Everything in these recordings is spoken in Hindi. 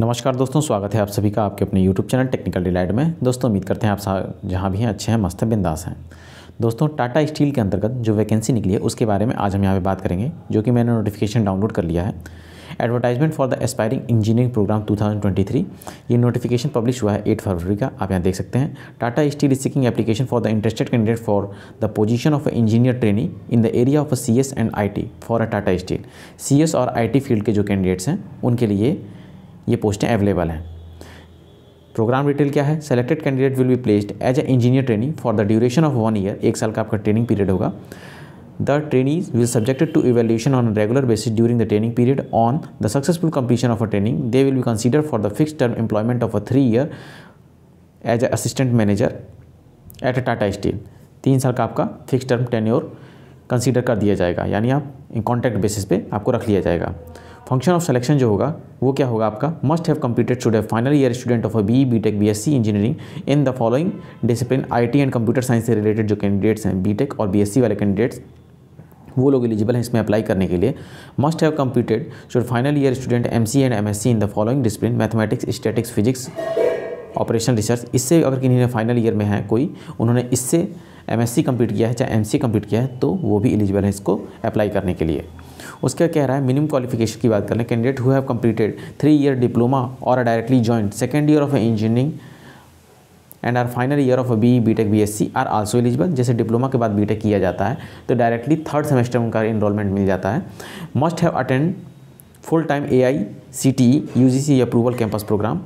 नमस्कार दोस्तों स्वागत है आप सभी का आपके अपने YouTube चैनल टेक्निकल डिलाइट में दोस्तों उम्मीद करते हैं आप जहाँ भी हैं अच्छे हैं मस्त हैं बिंदास हैं दोस्तों टाटा स्टील के अंतर्गत जो वैकेंसी निकली है उसके बारे में आज हम यहाँ पे बात करेंगे जो कि मैंने नोटिफिकेशन डाउनलोड कर लिया है advertisement for the aspiring engineering program 2023 ये नोटिफिकेशन पब्लिश हुआ है 8 फरवरी का आप यहाँ देख सकते हैं Tata Steel is seeking application for the interested candidate for the position of engineer training in the area of C S and I T for a Tata Steel C S और आई टी फील्ड के जो कैंडिडेट्स हैं उनके लिए ये पोस्टें अवेलेबल हैं प्रोग्राम डिटेल क्या है selected candidate will be placed as a engineer training for the duration of one year एक साल का आपका ट्रेनिंग पीरियड होगा the training will subjected to evaluation on regular basis during the training period on the successful completion of a training they will be consider for the fix term employment of a three year as a assistant manager at a Tata Steel तीन साल का आपका फिक्स टर्म टेन्योर कंसिडर कर दिया जाएगा यानी आप कॉन्टैक्ट बेसिस पे आपको रख लिया जाएगा फंक्शन ऑफ सिलेक्शन जो होगा वो क्या होगा आपका must have completed should have final year student of a B B tech B S C engineering in the following discipline I T and computer science से रिलेटेड जो कैंडिडेट्स हैं बी टेक और बी एस सी वाले कैंडिडेट्स वो लोग एलिजिबल हैं इसमें अप्लाई करने के लिए must have completed should final year student M C and M S C in the following discipline mathematics statics physics operation research इससे अगर किन्हीं ने फाइनल ईयर में है कोई उन्होंने इससे एम एस सी कंप्लीट किया है चाहे एम सी कंप्लीट किया है तो वो भी एलिजिबल है इसको अप्लाई करने के लिए उसका कह रहा है मिनिमम क्वालिफिकेशन की बात करें candidate who have completed three year diploma और directly joint second year of engineering and are final year of B B tech B S C are also eligible जैसे डिप्लोमा के बाद बी टेक किया जाता है तो डायरेक्टली थर्ड सेमेस्टर उनका इनरोलमेंट मिल जाता है must have attend full time A I C T U G C approval campus program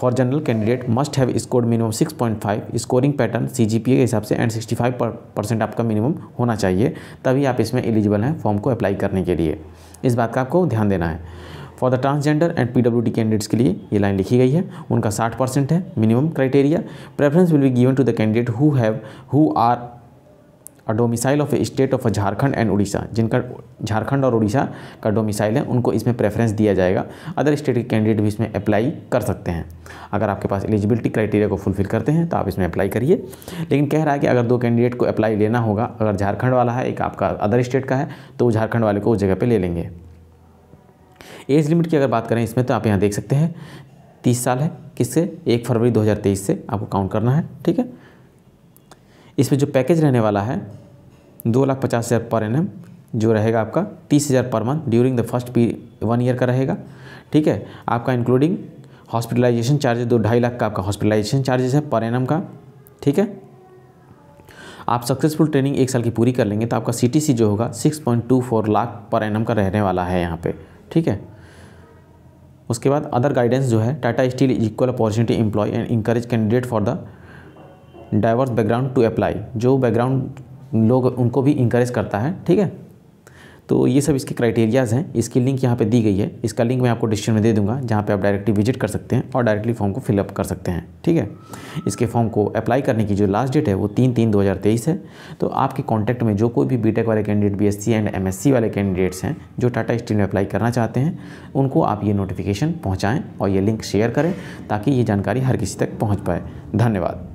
for general candidate must have score minimum 6.5 scoring pattern CGPA के हिसाब से एंड 65 परसेंट आपका मिनिमम होना चाहिए तभी आप इसमें एलिजिबल हैं फॉर्म को अप्लाई करने के लिए इस बात का आपको ध्यान देना है for the transgender and PWD candidates के लिए ये लाइन लिखी गई है उनका साठ परसेंट है minimum criteria preference will be given to the candidate who have who are और domicile of state of Jharkhand and Orissa जिनका झारखंड और उड़ीसा का डोमिसाइल है उनको इसमें प्रेफरेंस दिया जाएगा अदर स्टेट के कैंडिडेट भी इसमें अप्लाई कर सकते हैं अगर आपके पास एलिजिबिलिटी क्राइटेरिया को फुलफिल करते हैं तो आप इसमें अप्लाई करिए लेकिन कह रहा है कि अगर दो कैंडिडेट को अप्लाई लेना होगा अगर झारखंड वाला है एक आपका अदर स्टेट का है तो वो झारखंड वाले को उस जगह पर ले लेंगे एज लिमिट की अगर बात करें इसमें तो आप यहाँ देख सकते हैं तीस साल है किससे एक फरवरी 2023 से आपको काउंट करना है ठीक है इसमें जो पैकेज रहने वाला है दो लाख पचास हज़ार पर एन जो रहेगा आपका तीस हज़ार पर month during the first P one year का रहेगा ठीक है आपका इंक्लूडिंग हॉस्पिटलाइजेशन चार्जेस दो ढाई लाख का आपका हॉस्पिटलाइजेशन चार्जेस है पर एन का ठीक है आप सक्सेसफुल ट्रेनिंग एक साल की पूरी कर लेंगे तो आपका सी जो होगा six point two four lakh per an का रहने वाला है यहाँ पर ठीक है उसके बाद अदर गाइडेंस जो है Tata Steel is equal opportunity employ and encourage candidate for the diverse background to apply जो बैकग्राउंड लोग उनको भी इंकरेज करता है ठीक है तो ये सब इसके क्राइटेरियाज़ हैं इसकी लिंक यहाँ पे दी गई है इसका लिंक मैं आपको डिस्क्रिप्शन में दे दूंगा जहाँ पे आप डायरेक्टली विजिट कर सकते हैं और डायरेक्टली फॉर्म को फिलअप कर सकते हैं ठीक है इसके फॉर्म को अप्लाई करने की जो लास्ट डेट है वो तीन तीन दो है तो आपके कॉन्टैक्ट में जो कोई भी बी वाले कैंडिडेट बी एंड एम वाले कैंडिडेट्स हैं जो टाटा स्टील में अप्लाई करना चाहते हैं उनको आप ये नोटिफिकेशन पहुँचाएँ और ये लिंक शेयर करें ताकि ये जानकारी हर किसी तक पहुँच पाए धन्यवाद